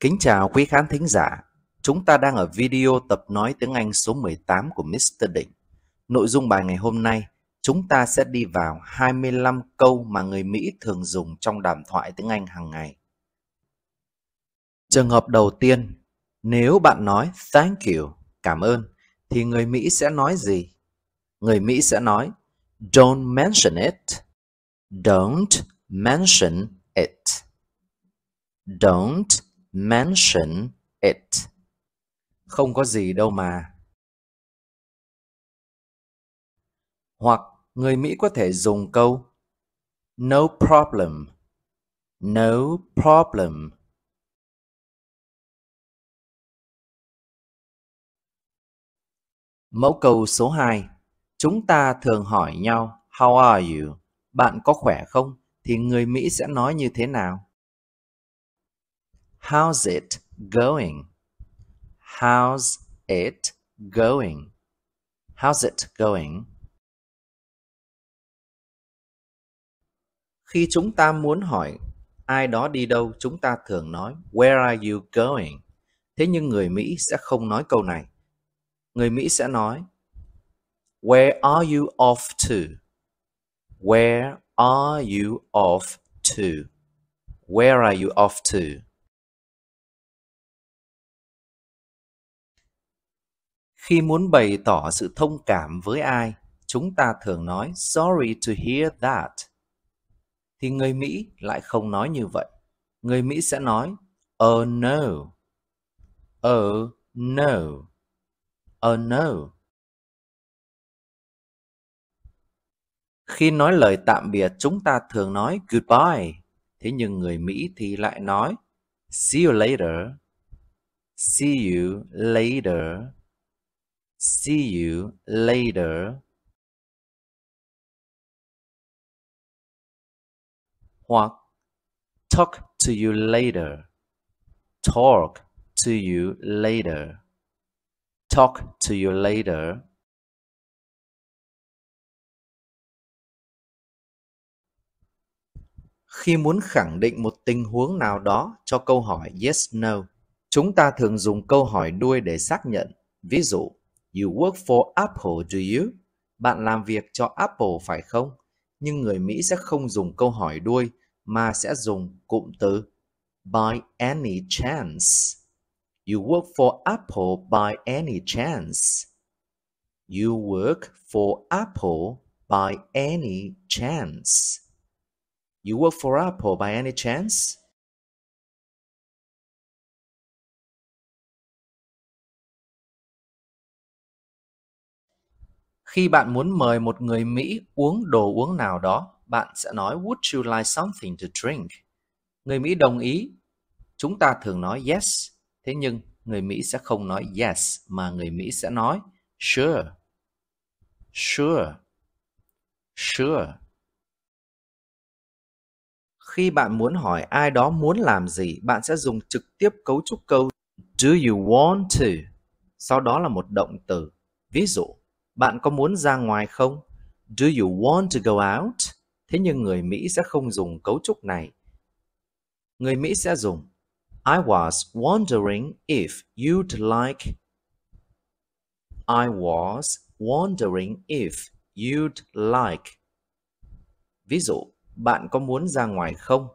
Kính chào quý khán thính giả. Chúng ta đang ở video tập nói tiếng Anh số 18 của Mr. Định. Nội dung bài ngày hôm nay, chúng ta sẽ đi vào 25 câu mà người Mỹ thường dùng trong đàm thoại tiếng Anh hàng ngày. Trường hợp đầu tiên, nếu bạn nói thank you, cảm ơn, thì người Mỹ sẽ nói gì? Người Mỹ sẽ nói don't mention it. Don't mention it. Don't mention it. Không có gì đâu mà. Hoặc người Mỹ có thể dùng câu no problem. No problem. Mẫu câu số 2. Chúng ta thường hỏi nhau how are you? Bạn có khỏe không? Thì người Mỹ sẽ nói như thế nào? How's it going? How's it going? How's it going? Khi chúng ta muốn hỏi ai đó đi đâu, chúng ta thường nói Where are you going? Thế nhưng người Mỹ sẽ không nói câu này. Người Mỹ sẽ nói Where are you off to? Where are you off to? Where are you off to? Khi muốn bày tỏ sự thông cảm với ai, chúng ta thường nói sorry to hear that. Thì người Mỹ lại không nói như vậy. Người Mỹ sẽ nói oh no. Oh no. Oh no. Khi nói lời tạm biệt chúng ta thường nói goodbye, thế nhưng người Mỹ thì lại nói see you later. See you later. See you later. Hoặc talk to you later. Talk to you later. Talk to you later. Khi muốn khẳng định một tình huống nào đó cho câu hỏi yes no, chúng ta thường dùng câu hỏi đuôi để xác nhận. Ví dụ, You work for Apple, do you? Bạn làm việc cho Apple phải không? Nhưng người Mỹ sẽ không dùng câu hỏi đuôi mà sẽ dùng cụm từ by any chance. You work for Apple by any chance. You work for Apple by any chance. You work for Apple by any chance? Khi bạn muốn mời một người Mỹ uống đồ uống nào đó, bạn sẽ nói Would you like something to drink? Người Mỹ đồng ý. Chúng ta thường nói yes. Thế nhưng người Mỹ sẽ không nói yes mà người Mỹ sẽ nói sure. Sure. Sure. Khi bạn muốn hỏi ai đó muốn làm gì, bạn sẽ dùng trực tiếp cấu trúc câu Do you want to? Sau đó là một động từ. Ví dụ, bạn có muốn ra ngoài không? Do you want to go out? Thế nhưng người Mỹ sẽ không dùng cấu trúc này. Người Mỹ sẽ dùng I was wondering if you'd like I was wondering if you'd like. Ví dụ, bạn có muốn ra ngoài không?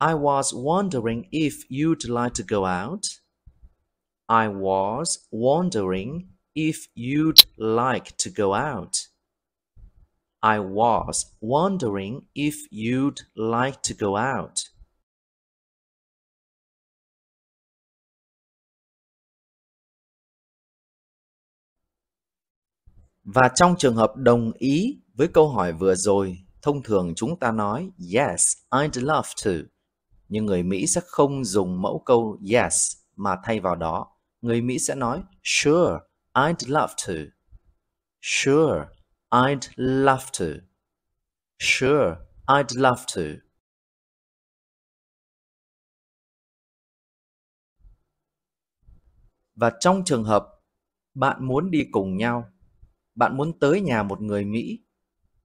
I was wondering if you'd like to go out. I was wondering if you'd like to go out. I was wondering if you'd like to go out. Và trong trường hợp đồng ý với câu hỏi vừa rồi, thông thường chúng ta nói yes, I'd love to. Nhưng người Mỹ sẽ không dùng mẫu câu yes mà thay vào đó. Người Mỹ sẽ nói sure, I'd love to. Sure, I'd love to. Sure, I'd love to. Và trong trường hợp bạn muốn đi cùng nhau, bạn muốn tới nhà một người Mỹ,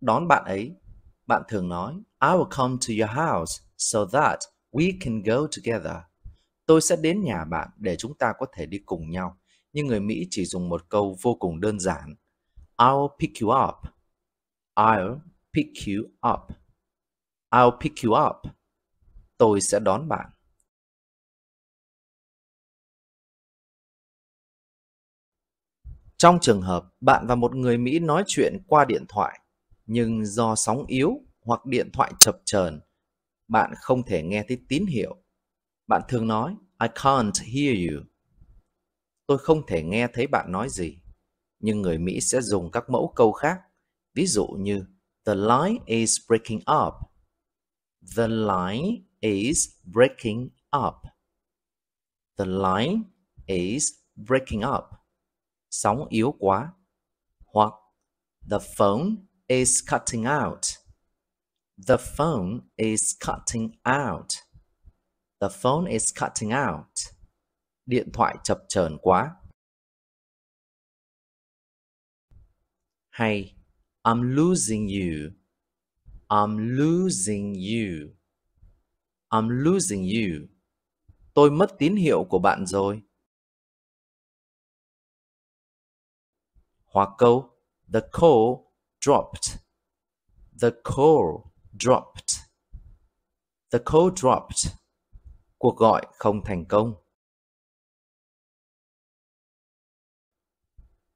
đón bạn ấy, bạn thường nói I will come to your house so that we can go together. Tôi sẽ đến nhà bạn để chúng ta có thể đi cùng nhau nhưng người Mỹ chỉ dùng một câu vô cùng đơn giản. I'll pick you up. I'll pick you up. I'll pick you up. Tôi sẽ đón bạn. Trong trường hợp bạn và một người Mỹ nói chuyện qua điện thoại, nhưng do sóng yếu hoặc điện thoại chập chờn, bạn không thể nghe thấy tín hiệu. Bạn thường nói I can't hear you tôi không thể nghe thấy bạn nói gì. Nhưng người Mỹ sẽ dùng các mẫu câu khác, ví dụ như The line is breaking up. The line is breaking up. The line is breaking up. Sóng yếu quá. Hoặc The phone is cutting out. The phone is cutting out. The phone is cutting out điện thoại chập chờn quá. Hay I'm losing you. I'm losing you. I'm losing you. Tôi mất tín hiệu của bạn rồi. Hoặc câu The call dropped. The call dropped. The call dropped. Cuộc gọi không thành công.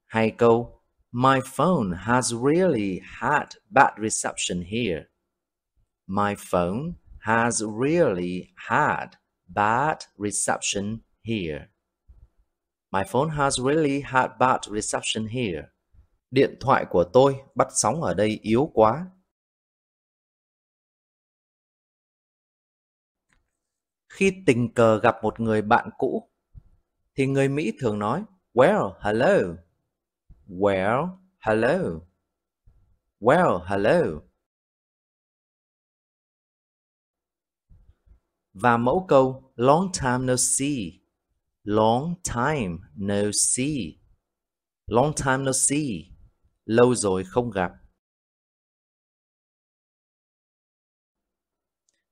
hay câu My phone has really had bad reception here. My phone has really had bad reception here. My phone has really had bad reception here. Điện thoại của tôi bắt sóng ở đây yếu quá. Khi tình cờ gặp một người bạn cũ, thì người Mỹ thường nói Well, hello. Well, hello. Well, hello. Và mẫu câu long time no see. Long time no see. Long time no see. Lâu rồi không gặp.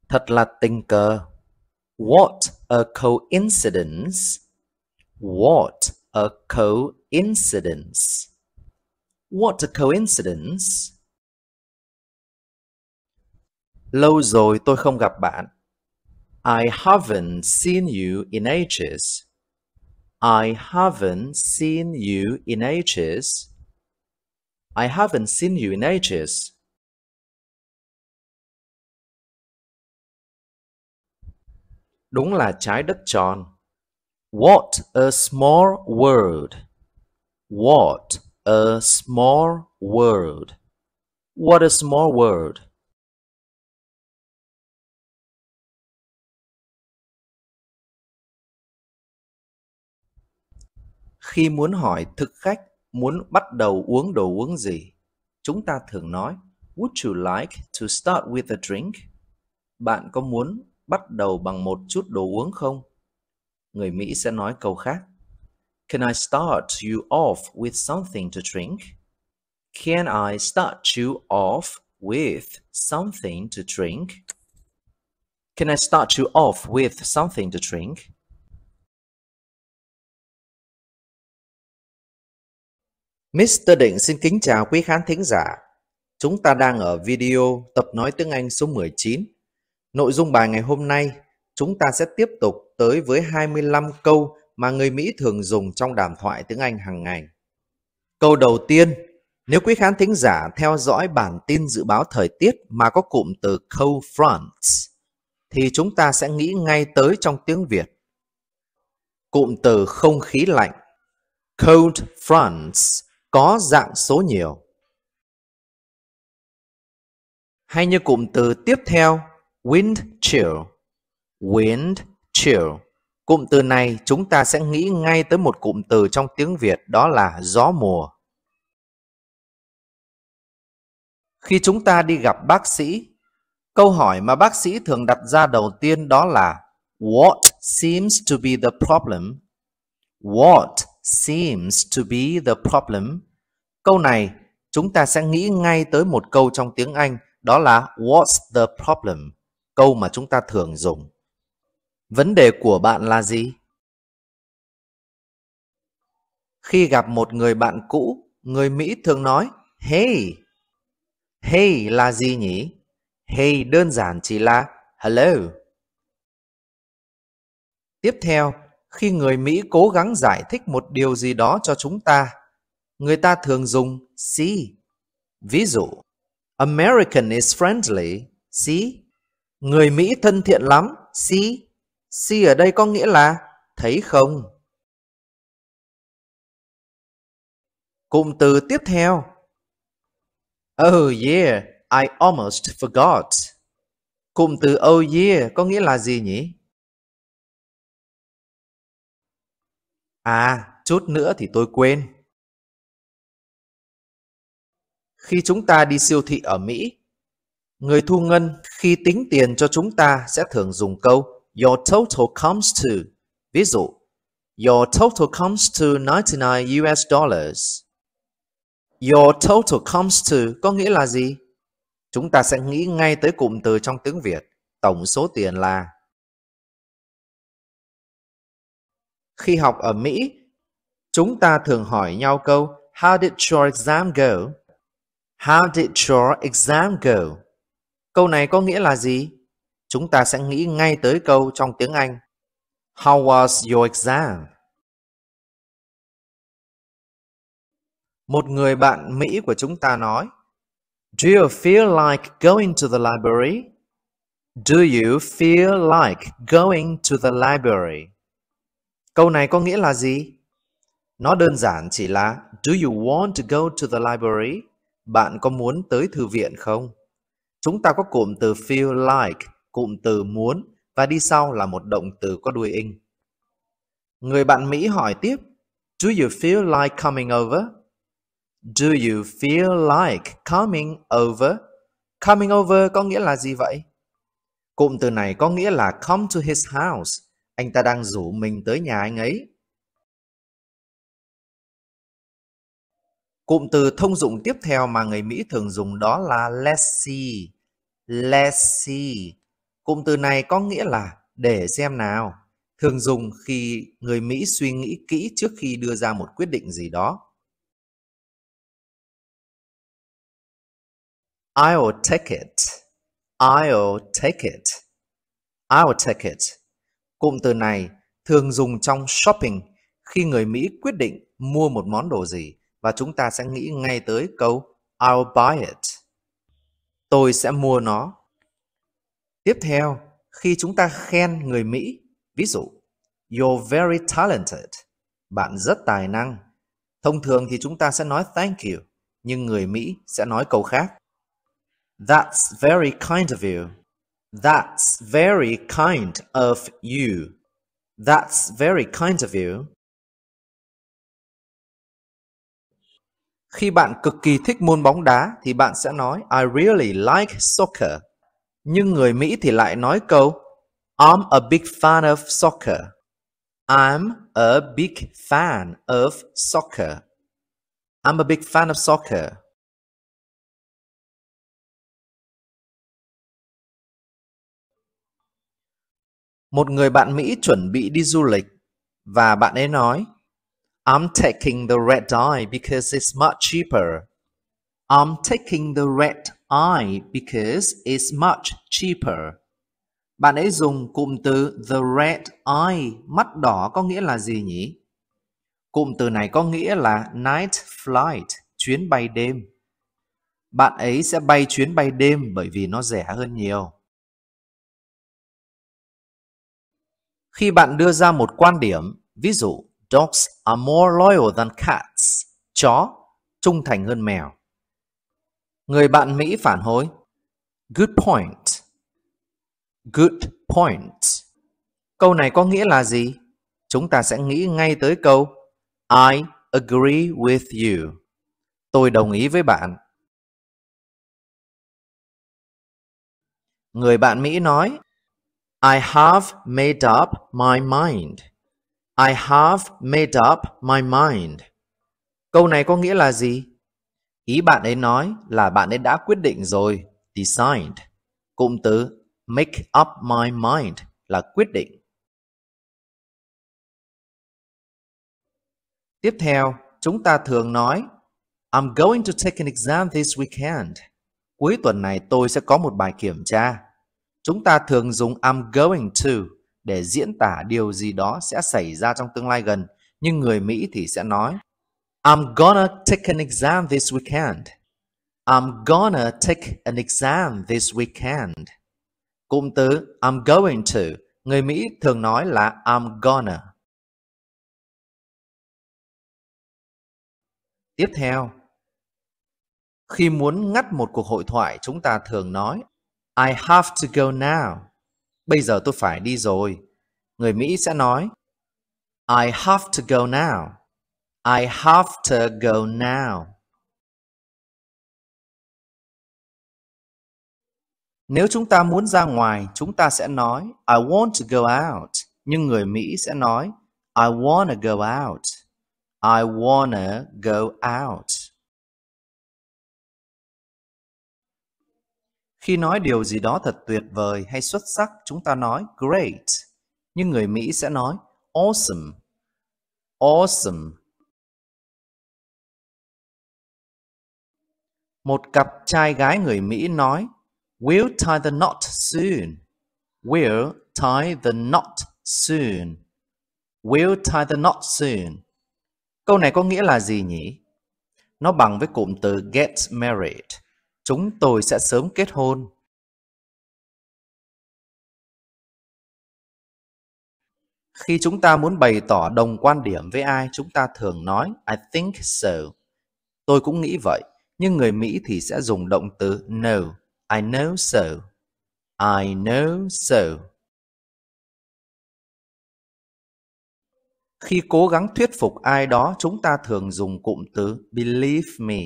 Thật là tình cờ. What a coincidence. What a coincidence. What a coincidence. Lâu rồi tôi không gặp bạn. I haven't seen you in ages. I haven't seen you in ages. I haven't seen you in ages. Đúng là trái đất tròn. What a small world. What a small world. What a small world. Khi muốn hỏi thực khách muốn bắt đầu uống đồ uống gì, chúng ta thường nói Would you like to start with a drink? Bạn có muốn bắt đầu bằng một chút đồ uống không? người Mỹ sẽ nói câu khác. Can I start you off with something to drink? Can I start you off with something to drink? Can I start you off with something to drink? Mr. Định xin kính chào quý khán thính giả. Chúng ta đang ở video tập nói tiếng Anh số 19. Nội dung bài ngày hôm nay chúng ta sẽ tiếp tục tới với 25 câu mà người Mỹ thường dùng trong đàm thoại tiếng Anh hàng ngày. Câu đầu tiên, nếu quý khán thính giả theo dõi bản tin dự báo thời tiết mà có cụm từ cold fronts, thì chúng ta sẽ nghĩ ngay tới trong tiếng Việt. Cụm từ không khí lạnh cold fronts có dạng số nhiều. Hay như cụm từ tiếp theo wind chill wind, chill. Cụm từ này chúng ta sẽ nghĩ ngay tới một cụm từ trong tiếng Việt đó là gió mùa. Khi chúng ta đi gặp bác sĩ, câu hỏi mà bác sĩ thường đặt ra đầu tiên đó là What seems to be the problem? What seems to be the problem? Câu này chúng ta sẽ nghĩ ngay tới một câu trong tiếng Anh đó là What's the problem? Câu mà chúng ta thường dùng. Vấn đề của bạn là gì? Khi gặp một người bạn cũ, người Mỹ thường nói Hey! Hey là gì nhỉ? Hey đơn giản chỉ là Hello. Tiếp theo, khi người Mỹ cố gắng giải thích một điều gì đó cho chúng ta, người ta thường dùng see. Ví dụ, American is friendly, see. Người Mỹ thân thiện lắm, see. Si ở đây có nghĩa là thấy không. Cụm từ tiếp theo. Oh yeah, I almost forgot. Cụm từ oh yeah có nghĩa là gì nhỉ? À, chút nữa thì tôi quên. Khi chúng ta đi siêu thị ở Mỹ, người thu ngân khi tính tiền cho chúng ta sẽ thường dùng câu your total comes to. Ví dụ, your total comes to 99 US dollars. Your total comes to có nghĩa là gì? Chúng ta sẽ nghĩ ngay tới cụm từ trong tiếng Việt, tổng số tiền là. Khi học ở Mỹ, chúng ta thường hỏi nhau câu How did your exam go? How did your exam go? Câu này có nghĩa là gì? chúng ta sẽ nghĩ ngay tới câu trong tiếng Anh How was your exam? Một người bạn Mỹ của chúng ta nói Do you feel like going to the library? Do you feel like going to the library? Câu này có nghĩa là gì? Nó đơn giản chỉ là Do you want to go to the library? Bạn có muốn tới thư viện không? Chúng ta có cụm từ feel like cụm từ muốn và đi sau là một động từ có đuôi ing. Người bạn Mỹ hỏi tiếp, Do you feel like coming over? Do you feel like coming over? Coming over có nghĩa là gì vậy? Cụm từ này có nghĩa là come to his house. Anh ta đang rủ mình tới nhà anh ấy. Cụm từ thông dụng tiếp theo mà người Mỹ thường dùng đó là let's see. Let's see Cụm từ này có nghĩa là để xem nào, thường dùng khi người Mỹ suy nghĩ kỹ trước khi đưa ra một quyết định gì đó. I'll take it. I'll take it. I'll take it. Cụm từ này thường dùng trong shopping khi người Mỹ quyết định mua một món đồ gì và chúng ta sẽ nghĩ ngay tới câu I'll buy it. Tôi sẽ mua nó. Tiếp theo, khi chúng ta khen người Mỹ, ví dụ You're very talented. Bạn rất tài năng. Thông thường thì chúng ta sẽ nói thank you, nhưng người Mỹ sẽ nói câu khác. That's very kind of you. That's very kind of you. That's very kind of you. Khi bạn cực kỳ thích môn bóng đá thì bạn sẽ nói I really like soccer. Nhưng người Mỹ thì lại nói câu I'm a big fan of soccer. I'm a big fan of soccer. I'm a big fan of soccer. Một người bạn Mỹ chuẩn bị đi du lịch và bạn ấy nói I'm taking the red eye because it's much cheaper. I'm taking the red I because it's much cheaper. Bạn ấy dùng cụm từ the red eye, mắt đỏ có nghĩa là gì nhỉ? Cụm từ này có nghĩa là night flight, chuyến bay đêm. Bạn ấy sẽ bay chuyến bay đêm bởi vì nó rẻ hơn nhiều. Khi bạn đưa ra một quan điểm, ví dụ dogs are more loyal than cats, chó trung thành hơn mèo Người bạn Mỹ phản hồi. Good point. Good point. Câu này có nghĩa là gì? Chúng ta sẽ nghĩ ngay tới câu I agree with you. Tôi đồng ý với bạn. Người bạn Mỹ nói I have made up my mind. I have made up my mind. Câu này có nghĩa là gì? Ý bạn ấy nói là bạn ấy đã quyết định rồi, decide. Cụm từ make up my mind là quyết định. Tiếp theo, chúng ta thường nói I'm going to take an exam this weekend. Cuối tuần này tôi sẽ có một bài kiểm tra. Chúng ta thường dùng I'm going to để diễn tả điều gì đó sẽ xảy ra trong tương lai gần, nhưng người Mỹ thì sẽ nói I'm gonna take an exam this weekend. I'm gonna take an exam this weekend. Cụm từ I'm going to, người Mỹ thường nói là I'm gonna. Tiếp theo, khi muốn ngắt một cuộc hội thoại, chúng ta thường nói I have to go now. Bây giờ tôi phải đi rồi. Người Mỹ sẽ nói I have to go now. I have to go now. Nếu chúng ta muốn ra ngoài, chúng ta sẽ nói I want to go out. Nhưng người Mỹ sẽ nói I wanna go out. I wanna go out. Khi nói điều gì đó thật tuyệt vời hay xuất sắc, chúng ta nói great. Nhưng người Mỹ sẽ nói awesome. Awesome Một cặp trai gái người Mỹ nói, We'll tie the knot soon. We'll tie the knot soon. We'll tie the knot soon. Câu này có nghĩa là gì nhỉ? Nó bằng với cụm từ get married. Chúng tôi sẽ sớm kết hôn. Khi chúng ta muốn bày tỏ đồng quan điểm với ai, chúng ta thường nói I think so. Tôi cũng nghĩ vậy nhưng người Mỹ thì sẽ dùng động từ know. I know so. I know so. Khi cố gắng thuyết phục ai đó, chúng ta thường dùng cụm từ believe me.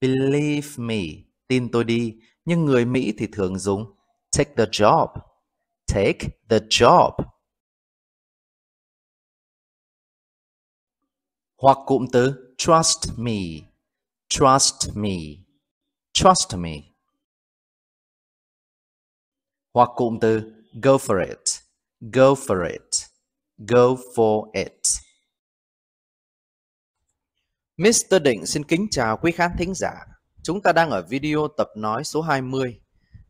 Believe me, tin tôi đi. Nhưng người Mỹ thì thường dùng take the job. Take the job. Hoặc cụm từ trust me. Trust me. Trust me. Hoặc cụm từ go for it. Go for it. Go for it. Mr. Định xin kính chào quý khán thính giả. Chúng ta đang ở video tập nói số 20.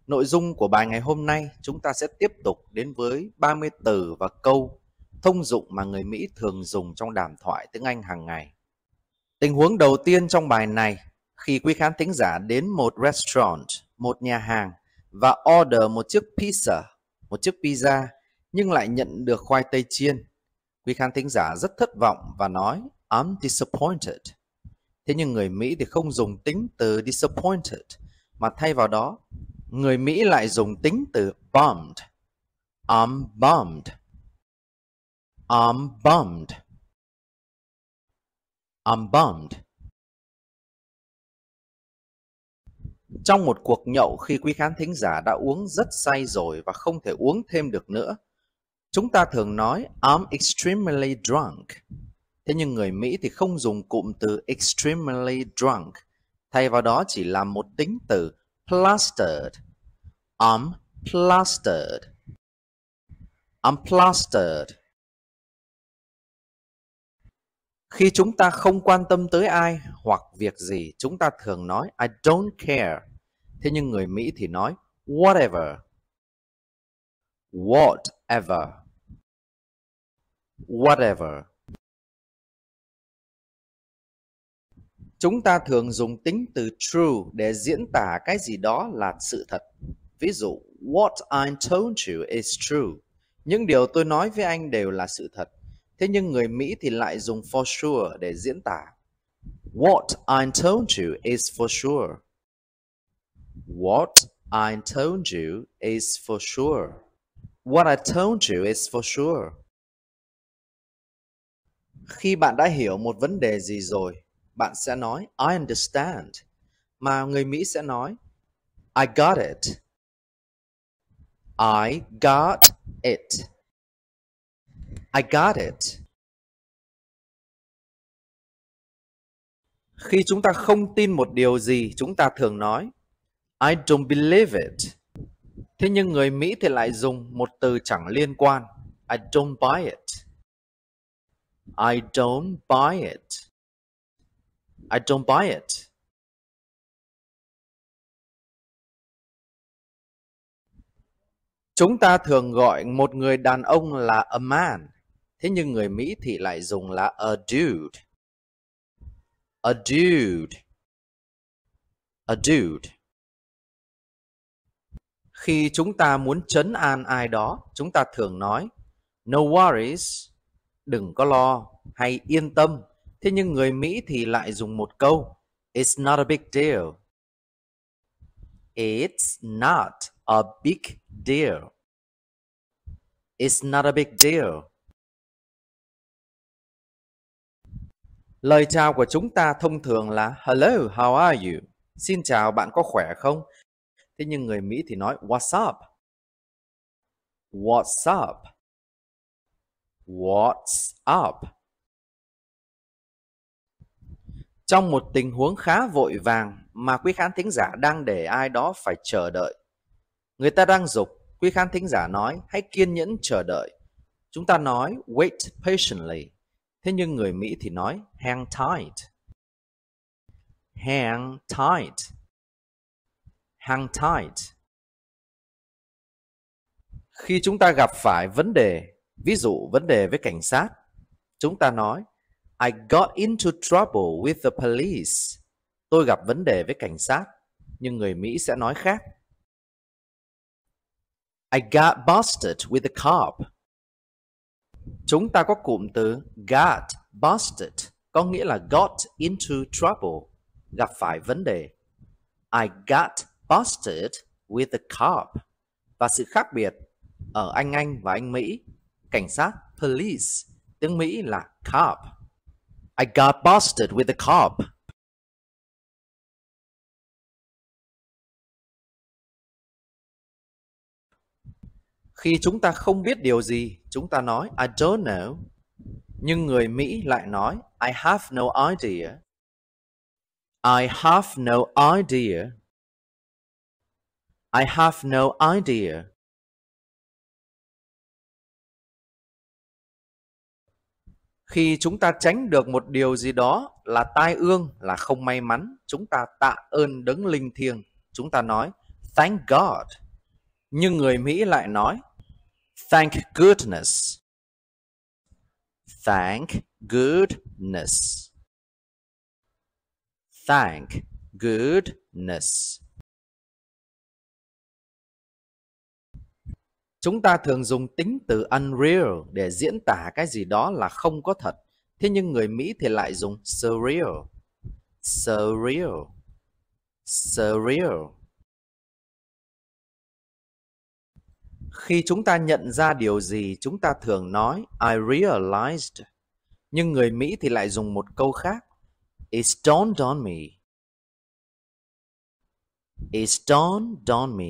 Nội dung của bài ngày hôm nay chúng ta sẽ tiếp tục đến với 30 từ và câu thông dụng mà người Mỹ thường dùng trong đàm thoại tiếng Anh hàng ngày. Tình huống đầu tiên trong bài này khi quý khán thính giả đến một restaurant, một nhà hàng và order một chiếc pizza, một chiếc pizza nhưng lại nhận được khoai tây chiên. Quý khán thính giả rất thất vọng và nói I'm disappointed. Thế nhưng người Mỹ thì không dùng tính từ disappointed mà thay vào đó người Mỹ lại dùng tính từ bummed. I'm bummed. I'm bummed. I'm bummed. Trong một cuộc nhậu khi quý khán thính giả đã uống rất say rồi và không thể uống thêm được nữa, chúng ta thường nói I'm extremely drunk. Thế nhưng người Mỹ thì không dùng cụm từ extremely drunk, thay vào đó chỉ là một tính từ plastered. I'm plastered. I'm plastered. khi chúng ta không quan tâm tới ai hoặc việc gì chúng ta thường nói i don't care thế nhưng người mỹ thì nói whatever whatever whatever chúng ta thường dùng tính từ true để diễn tả cái gì đó là sự thật ví dụ what i told you is true những điều tôi nói với anh đều là sự thật Thế nhưng người Mỹ thì lại dùng for sure để diễn tả. What I told you is for sure. What I told you is for sure. What I told you is for sure. Khi bạn đã hiểu một vấn đề gì rồi, bạn sẽ nói I understand. Mà người Mỹ sẽ nói I got it. I got it. I got it. Khi chúng ta không tin một điều gì, chúng ta thường nói I don't believe it. Thế nhưng người Mỹ thì lại dùng một từ chẳng liên quan. I don't buy it. I don't buy it. I don't buy it. Chúng ta thường gọi một người đàn ông là a man. Thế nhưng người Mỹ thì lại dùng là a dude. A dude. A dude. Khi chúng ta muốn chấn an ai đó, chúng ta thường nói no worries, đừng có lo hay yên tâm. Thế nhưng người Mỹ thì lại dùng một câu it's not a big deal. It's not a big deal. It's not a big deal. Lời chào của chúng ta thông thường là Hello, how are you? Xin chào, bạn có khỏe không? Thế nhưng người Mỹ thì nói What's up? What's up? What's up? Trong một tình huống khá vội vàng mà quý khán thính giả đang để ai đó phải chờ đợi. Người ta đang dục, quý khán thính giả nói hãy kiên nhẫn chờ đợi. Chúng ta nói wait patiently Thế nhưng người Mỹ thì nói hang tight. Hang tight. Hang tight. Khi chúng ta gặp phải vấn đề, ví dụ vấn đề với cảnh sát, chúng ta nói I got into trouble with the police. Tôi gặp vấn đề với cảnh sát, nhưng người Mỹ sẽ nói khác. I got busted with the cop. Chúng ta có cụm từ got busted có nghĩa là got into trouble, gặp phải vấn đề. I got busted with the cop. Và sự khác biệt ở Anh Anh và Anh Mỹ, cảnh sát police, tiếng Mỹ là cop. I got busted with the cop Khi chúng ta không biết điều gì, chúng ta nói I don't know. Nhưng người Mỹ lại nói I have no idea. I have no idea. I have no idea. Khi chúng ta tránh được một điều gì đó là tai ương, là không may mắn, chúng ta tạ ơn đấng linh thiêng. Chúng ta nói, thank God. Nhưng người Mỹ lại nói, Thank goodness. Thank goodness. Thank goodness. Chúng ta thường dùng tính từ unreal để diễn tả cái gì đó là không có thật. Thế nhưng người Mỹ thì lại dùng surreal. Surreal. Surreal khi chúng ta nhận ra điều gì chúng ta thường nói I realized nhưng người Mỹ thì lại dùng một câu khác It's dawned on me It's dawned on me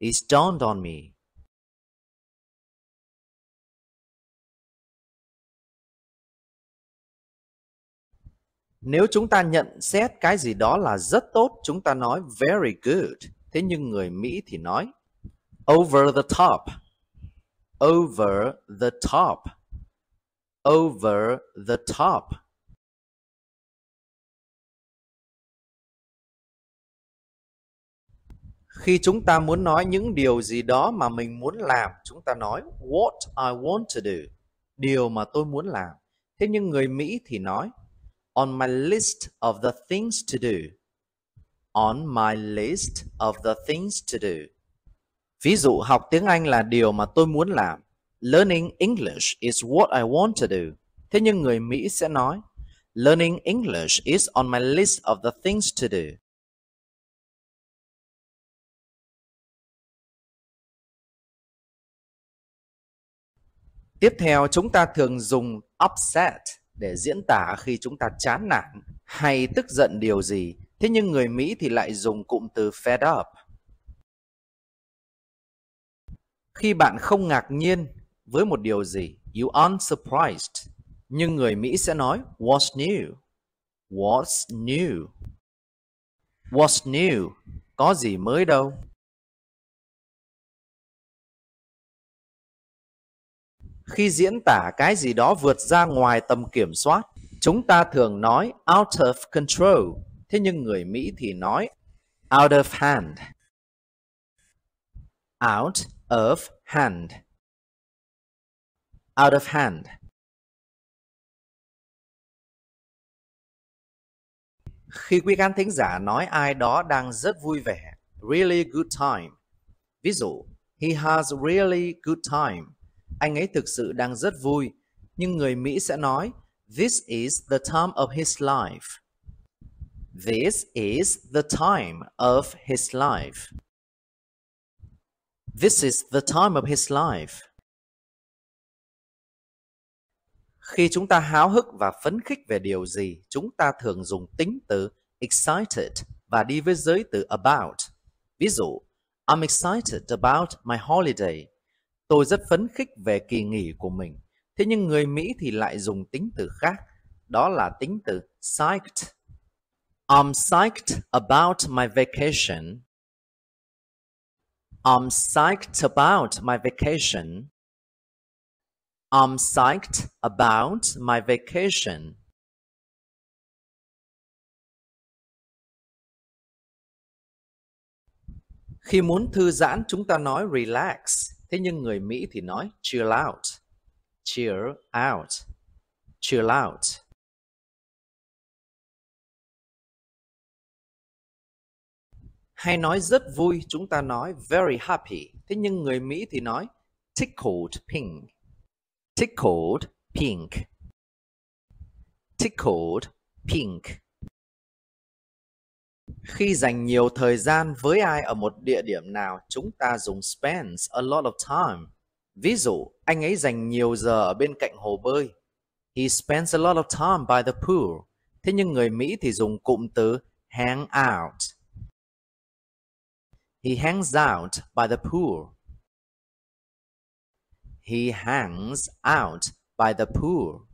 It's dawned on me Nếu chúng ta nhận xét cái gì đó là rất tốt, chúng ta nói very good Thế nhưng người Mỹ thì nói over the top. Over the top. Over the top. Khi chúng ta muốn nói những điều gì đó mà mình muốn làm, chúng ta nói what I want to do, điều mà tôi muốn làm. Thế nhưng người Mỹ thì nói on my list of the things to do, on my list of the things to do. Ví dụ học tiếng Anh là điều mà tôi muốn làm. Learning English is what I want to do. Thế nhưng người Mỹ sẽ nói Learning English is on my list of the things to do. Tiếp theo, chúng ta thường dùng upset để diễn tả khi chúng ta chán nản hay tức giận điều gì Thế nhưng người Mỹ thì lại dùng cụm từ fed up. Khi bạn không ngạc nhiên với một điều gì, you aren't surprised. Nhưng người Mỹ sẽ nói what's new. What's new? What's new? Có gì mới đâu. Khi diễn tả cái gì đó vượt ra ngoài tầm kiểm soát, chúng ta thường nói out of control Thế nhưng người Mỹ thì nói out of hand. Out of hand. Out of hand. Khi quý khán thính giả nói ai đó đang rất vui vẻ, really good time. Ví dụ, he has really good time. Anh ấy thực sự đang rất vui, nhưng người Mỹ sẽ nói this is the time of his life. This is the time of his life. This is the time of his life. Khi chúng ta háo hức và phấn khích về điều gì, chúng ta thường dùng tính từ excited và đi với giới từ about. Ví dụ, I'm excited about my holiday. Tôi rất phấn khích về kỳ nghỉ của mình. Thế nhưng người Mỹ thì lại dùng tính từ khác, đó là tính từ psyched I'm psyched about my vacation. I'm psyched about my vacation. I'm psyched about my vacation. Khi muốn thư giãn chúng ta nói relax, thế nhưng người Mỹ thì nói chill out. Chill out. Chill out. hay nói rất vui chúng ta nói very happy thế nhưng người mỹ thì nói tickled pink tickled pink tickled pink khi dành nhiều thời gian với ai ở một địa điểm nào chúng ta dùng spends a lot of time ví dụ anh ấy dành nhiều giờ ở bên cạnh hồ bơi he spends a lot of time by the pool thế nhưng người mỹ thì dùng cụm từ hang out He hangs out by the pool. He hangs out by the pool.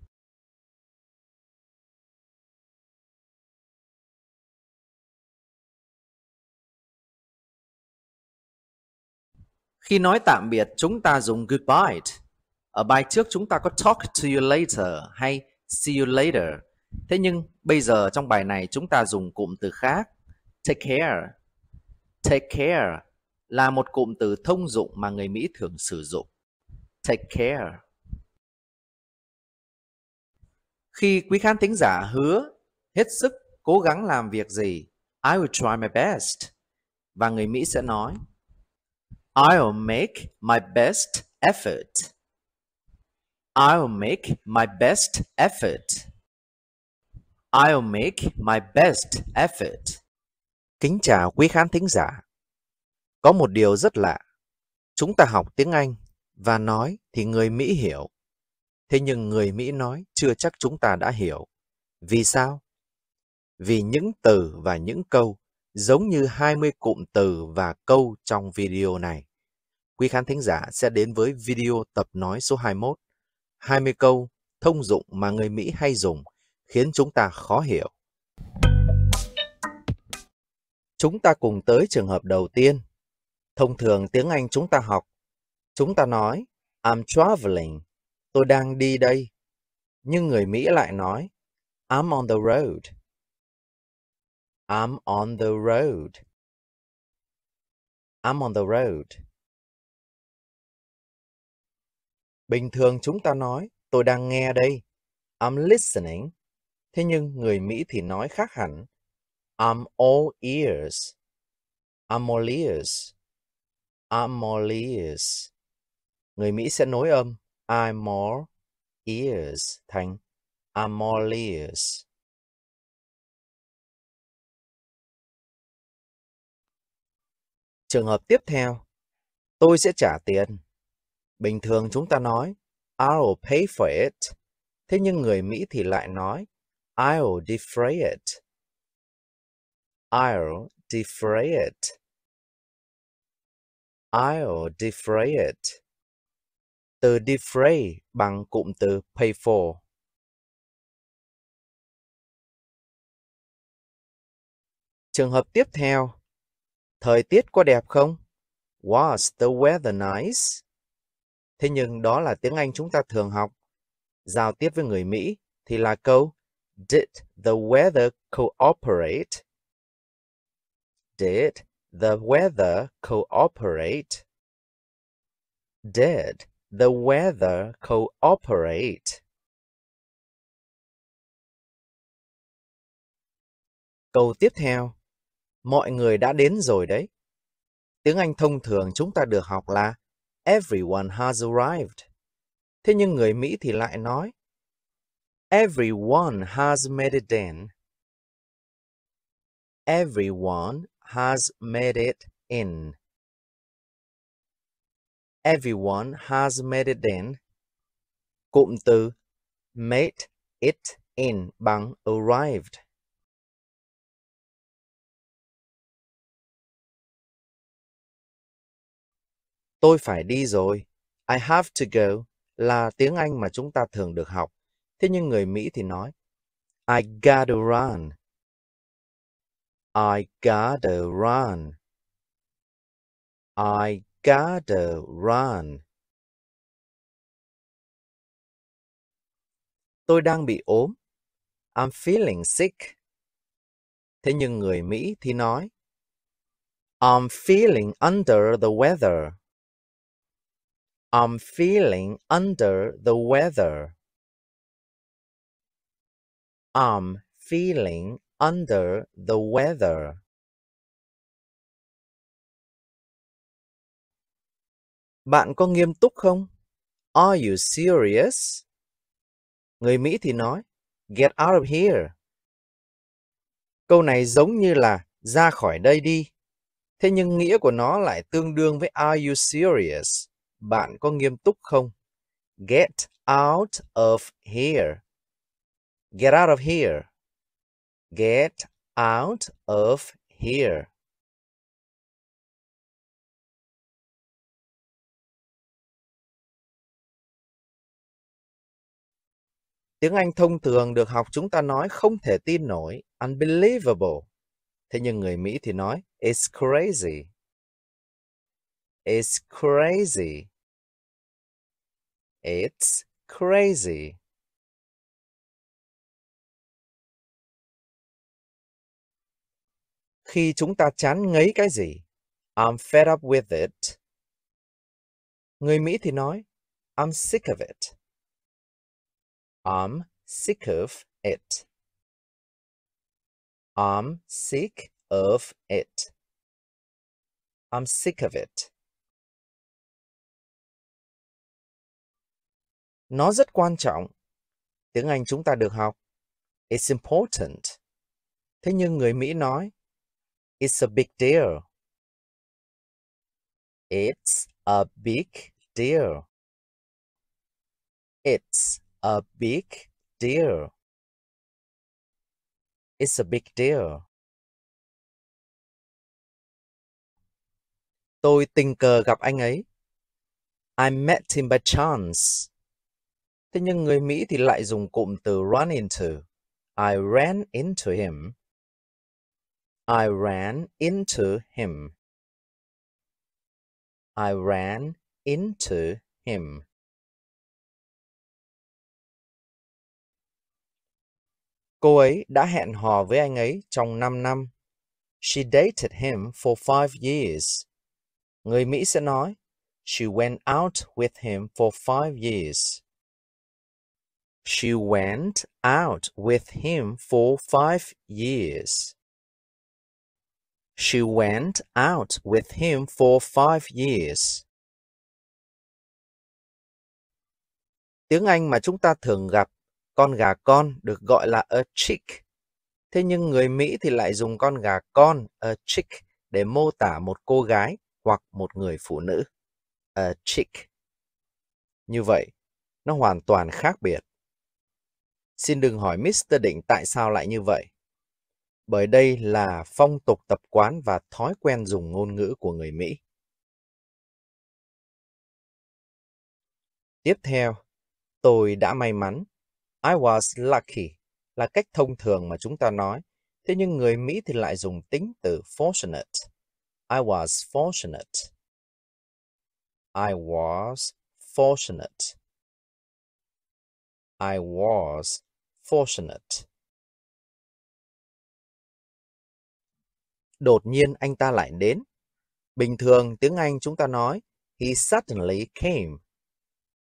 Khi nói tạm biệt, chúng ta dùng goodbye. Ở bài trước chúng ta có talk to you later hay see you later. Thế nhưng bây giờ trong bài này chúng ta dùng cụm từ khác. Take care, Take care là một cụm từ thông dụng mà người Mỹ thường sử dụng. Take care. Khi quý khán thính giả hứa hết sức cố gắng làm việc gì, I will try my best. Và người Mỹ sẽ nói I'll make my best effort. I'll make my best effort. I'll make my best effort. Kính chào quý khán thính giả. Có một điều rất lạ. Chúng ta học tiếng Anh và nói thì người Mỹ hiểu. Thế nhưng người Mỹ nói chưa chắc chúng ta đã hiểu. Vì sao? Vì những từ và những câu giống như 20 cụm từ và câu trong video này. Quý khán thính giả sẽ đến với video tập nói số 21, 20 câu thông dụng mà người Mỹ hay dùng khiến chúng ta khó hiểu. Chúng ta cùng tới trường hợp đầu tiên. Thông thường tiếng Anh chúng ta học. Chúng ta nói, I'm traveling, tôi đang đi đây. Nhưng người Mỹ lại nói, I'm on the road. I'm on the road. I'm on the road. Bình thường chúng ta nói, tôi đang nghe đây. I'm listening. Thế nhưng người Mỹ thì nói khác hẳn. I'm all ears. I'm all ears. I'm all ears. Người Mỹ sẽ nối âm I'm all ears thành I'm all ears. Trường hợp tiếp theo, tôi sẽ trả tiền. Bình thường chúng ta nói I'll pay for it. Thế nhưng người Mỹ thì lại nói I'll defray it I'll defray it. I'll defray it. Từ defray bằng cụm từ pay for. Trường hợp tiếp theo. Thời tiết có đẹp không? Was the weather nice? Thế nhưng đó là tiếng Anh chúng ta thường học. Giao tiếp với người Mỹ thì là câu Did the weather cooperate? Did the weather cooperate? Did the weather cooperate? Câu tiếp theo. Mọi người đã đến rồi đấy. Tiếng Anh thông thường chúng ta được học là Everyone has arrived. Thế nhưng người Mỹ thì lại nói Everyone has made it in. Everyone has made it in. Everyone has made it in. Cụm từ made it in bằng arrived. Tôi phải đi rồi. I have to go là tiếng Anh mà chúng ta thường được học. Thế nhưng người Mỹ thì nói I gotta run I gotta run. I gotta run. Tôi đang bị ốm. I'm feeling sick. Thế nhưng người Mỹ thì nói I'm feeling under the weather. I'm feeling under the weather. I'm feeling under the weather. Bạn có nghiêm túc không? Are you serious? Người Mỹ thì nói, get out of here. Câu này giống như là ra khỏi đây đi. Thế nhưng nghĩa của nó lại tương đương với are you serious? Bạn có nghiêm túc không? Get out of here. Get out of here. Get out of here. Tiếng Anh thông thường được học chúng ta nói không thể tin nổi, unbelievable. Thế nhưng người Mỹ thì nói it's crazy. It's crazy. It's crazy. khi chúng ta chán ngấy cái gì. I'm fed up with it. Người Mỹ thì nói, I'm sick of it. I'm sick of it. I'm sick of it. I'm sick of it. Nó rất quan trọng. Tiếng Anh chúng ta được học. It's important. Thế nhưng người Mỹ nói, It's a big deal. It's a big deal. It's a big deal. It's a big deal. Tôi tình cờ gặp anh ấy. I met him by chance. Thế nhưng người Mỹ thì lại dùng cụm từ run into. I ran into him. I ran into him. I ran into him. Cô ấy đã hẹn hò với anh ấy trong 5 năm. She dated him for five years. Người Mỹ sẽ nói, She went out with him for five years. She went out with him for five years. She went out with him for five years. Tiếng Anh mà chúng ta thường gặp, con gà con được gọi là a chick. Thế nhưng người Mỹ thì lại dùng con gà con, a chick, để mô tả một cô gái hoặc một người phụ nữ. A chick. Như vậy, nó hoàn toàn khác biệt. Xin đừng hỏi Mr. Định tại sao lại như vậy bởi đây là phong tục tập quán và thói quen dùng ngôn ngữ của người Mỹ. Tiếp theo, tôi đã may mắn. I was lucky là cách thông thường mà chúng ta nói, thế nhưng người Mỹ thì lại dùng tính từ fortunate. I was fortunate. I was fortunate. I was fortunate. đột nhiên anh ta lại đến. Bình thường tiếng Anh chúng ta nói he suddenly came.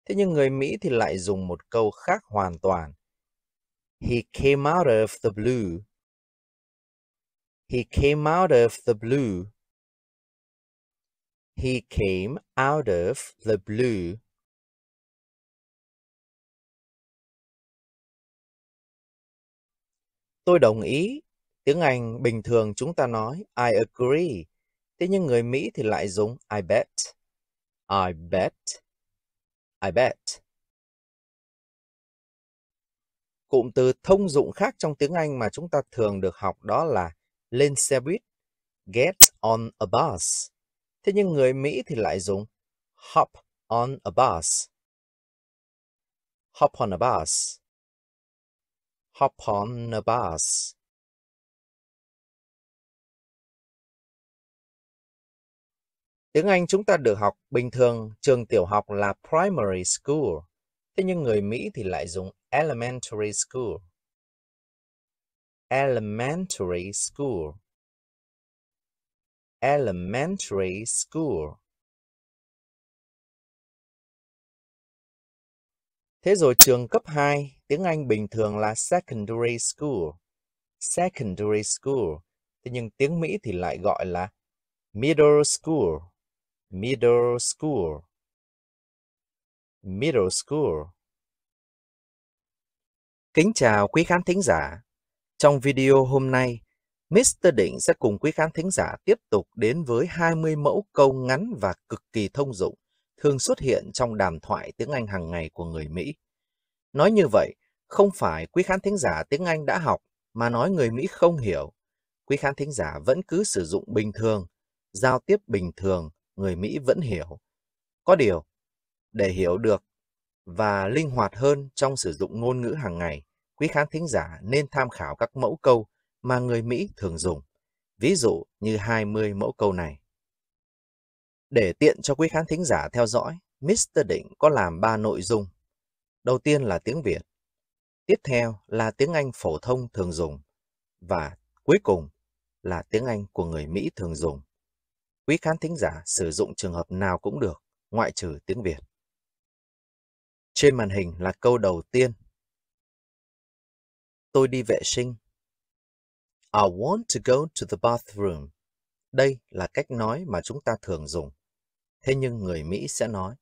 Thế nhưng người Mỹ thì lại dùng một câu khác hoàn toàn. He came out of the blue. He came out of the blue. He came out of the blue. Tôi đồng ý Tiếng Anh bình thường chúng ta nói I agree, thế nhưng người Mỹ thì lại dùng I bet, I bet, I bet. Cụm từ thông dụng khác trong tiếng Anh mà chúng ta thường được học đó là lên xe buýt, get on a bus. Thế nhưng người Mỹ thì lại dùng hop on a bus. Hop on a bus. Hop on a bus. Tiếng Anh chúng ta được học bình thường, trường tiểu học là primary school. Thế nhưng người Mỹ thì lại dùng elementary school. Elementary school. Elementary school. Thế rồi trường cấp 2, tiếng Anh bình thường là secondary school. Secondary school. Thế nhưng tiếng Mỹ thì lại gọi là middle school middle school middle school Kính chào quý khán thính giả. Trong video hôm nay, Mr. Định sẽ cùng quý khán thính giả tiếp tục đến với 20 mẫu câu ngắn và cực kỳ thông dụng thường xuất hiện trong đàm thoại tiếng Anh hàng ngày của người Mỹ. Nói như vậy, không phải quý khán thính giả tiếng Anh đã học mà nói người Mỹ không hiểu. Quý khán thính giả vẫn cứ sử dụng bình thường, giao tiếp bình thường người Mỹ vẫn hiểu. Có điều, để hiểu được và linh hoạt hơn trong sử dụng ngôn ngữ hàng ngày, quý khán thính giả nên tham khảo các mẫu câu mà người Mỹ thường dùng, ví dụ như 20 mẫu câu này. Để tiện cho quý khán thính giả theo dõi, Mr. Định có làm 3 nội dung. Đầu tiên là tiếng Việt, tiếp theo là tiếng Anh phổ thông thường dùng, và cuối cùng là tiếng Anh của người Mỹ thường dùng. Quý khán thính giả sử dụng trường hợp nào cũng được, ngoại trừ tiếng Việt. Trên màn hình là câu đầu tiên. Tôi đi vệ sinh. I want to go to the bathroom. Đây là cách nói mà chúng ta thường dùng. Thế nhưng người Mỹ sẽ nói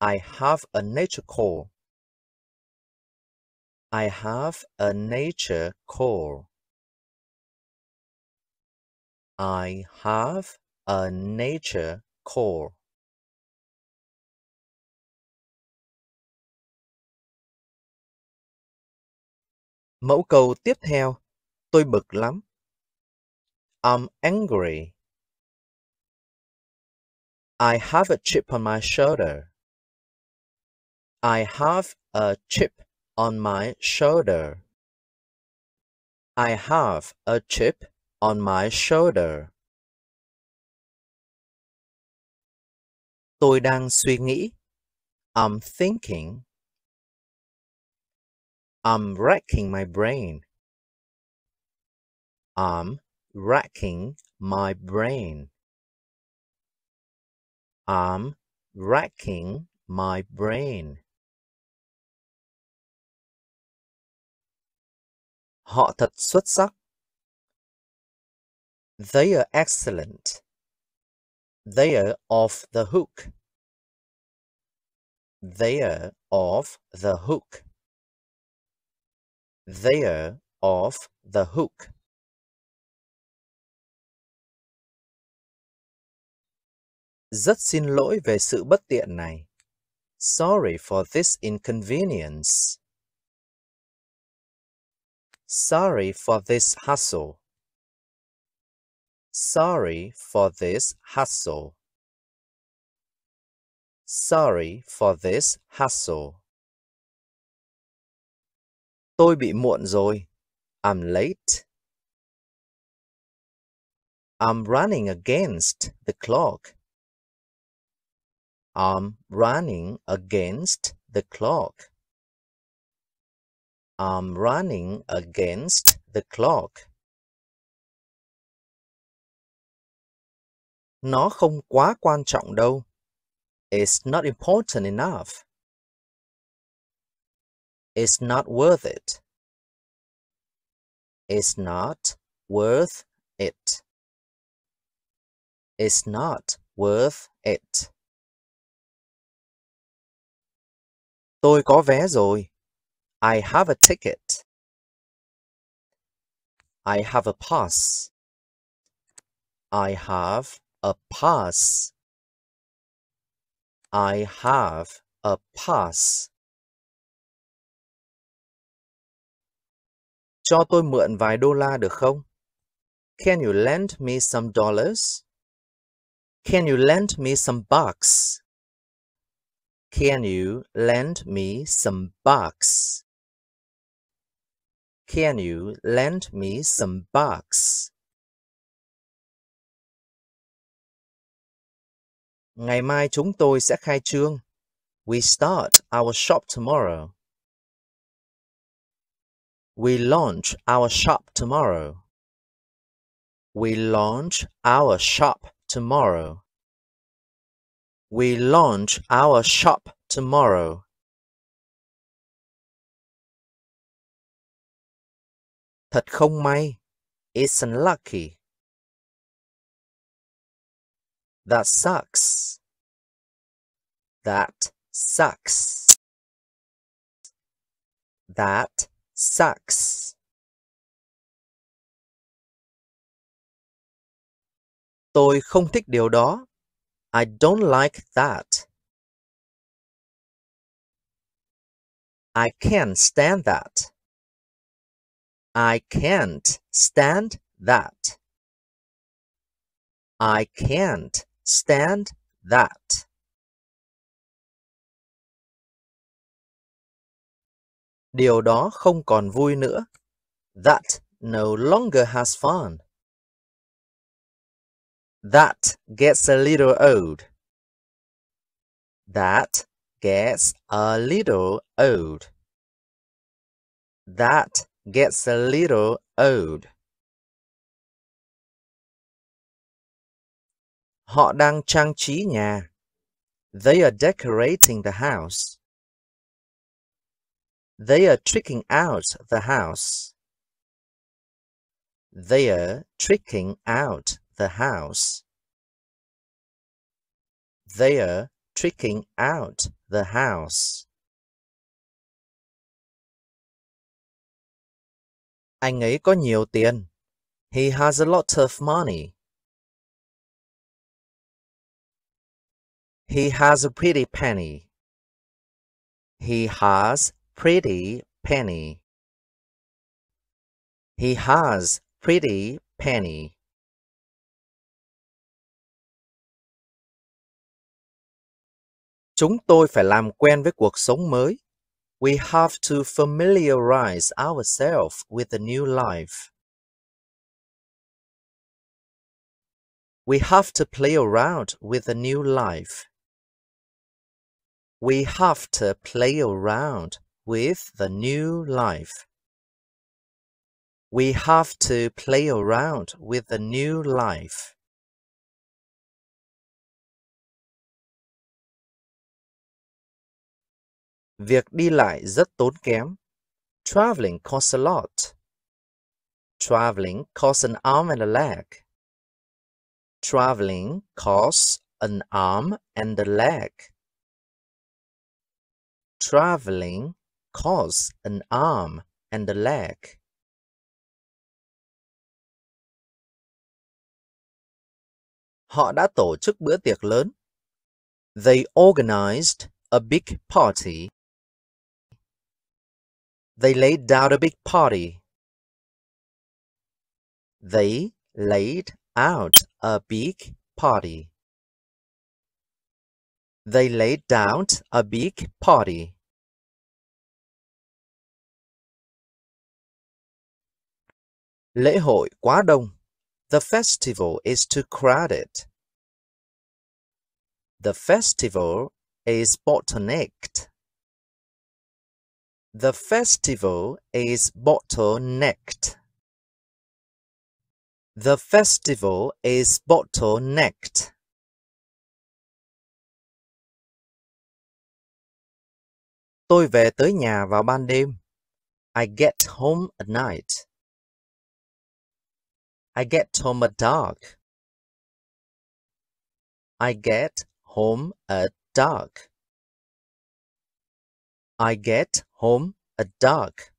I have a nature call. I have a nature call. I have a nature core. Mẫu câu tiếp theo, tôi bực lắm. I'm angry. I have a chip on my shoulder. I have a chip on my shoulder. I have a chip on my shoulder. Tôi đang suy nghĩ. I'm thinking. I'm racking my brain. I'm racking my brain. I'm racking my brain. Họ thật xuất sắc. They are excellent. They are off the hook. They are off the hook. They are off the hook. Rất xin lỗi về sự bất tiện này. Sorry for this inconvenience. Sorry for this hassle. Sorry for this hassle. Sorry for this hassle. Tôi bị muộn rồi. I'm late. I'm running against the clock. I'm running against the clock. I'm running against the clock. Nó không quá quan trọng đâu. It's not important enough. It's not worth it. It's not worth it. It's not worth it. Tôi có vé rồi. I have a ticket. I have a pass. I have a pass. I have a pass. Cho tôi mượn vài đô la được không? Can you lend me some dollars? Can you lend me some bucks? Can you lend me some bucks? Can you lend me some bucks? Ngày mai chúng tôi sẽ khai trương. We start our shop tomorrow. We launch our shop tomorrow. We launch our shop tomorrow. We launch our shop tomorrow. Thật không may. It's unlucky. That sucks. That sucks. That sucks. tôi không thích điều đó. I don't like that. I can't stand that. I can't stand that. I can't stand that Điều đó không còn vui nữa. That no longer has fun. That gets a little old. That gets a little old. That gets a little old. Họ đang trang trí nhà. They are decorating the house. They are tricking out the house. They are tricking out the house. They are tricking out the house. Anh ấy có nhiều tiền. He has a lot of money. He has a pretty penny. He has pretty penny. He has pretty penny. Chúng tôi phải làm quen với cuộc sống mới. We have to familiarize ourselves with the new life. We have to play around with the new life we have to play around with the new life. We have to play around with the new life. Việc đi lại rất tốn kém. Traveling costs a lot. Traveling costs an arm and a leg. Traveling costs an arm and a leg. Traveling costs an arm and a leg. Họ đã tổ chức bữa tiệc lớn. They organized a big party. They laid out a big party. They laid out a big party. They laid out a big party. Lễ hội quá đông. The festival is too crowded. The festival is bottlenecked. The festival is bottlenecked. The festival is bottlenecked. Tôi về tới nhà vào ban đêm. I get home at night. I get home at dark. I get home at dark. I get home at dark.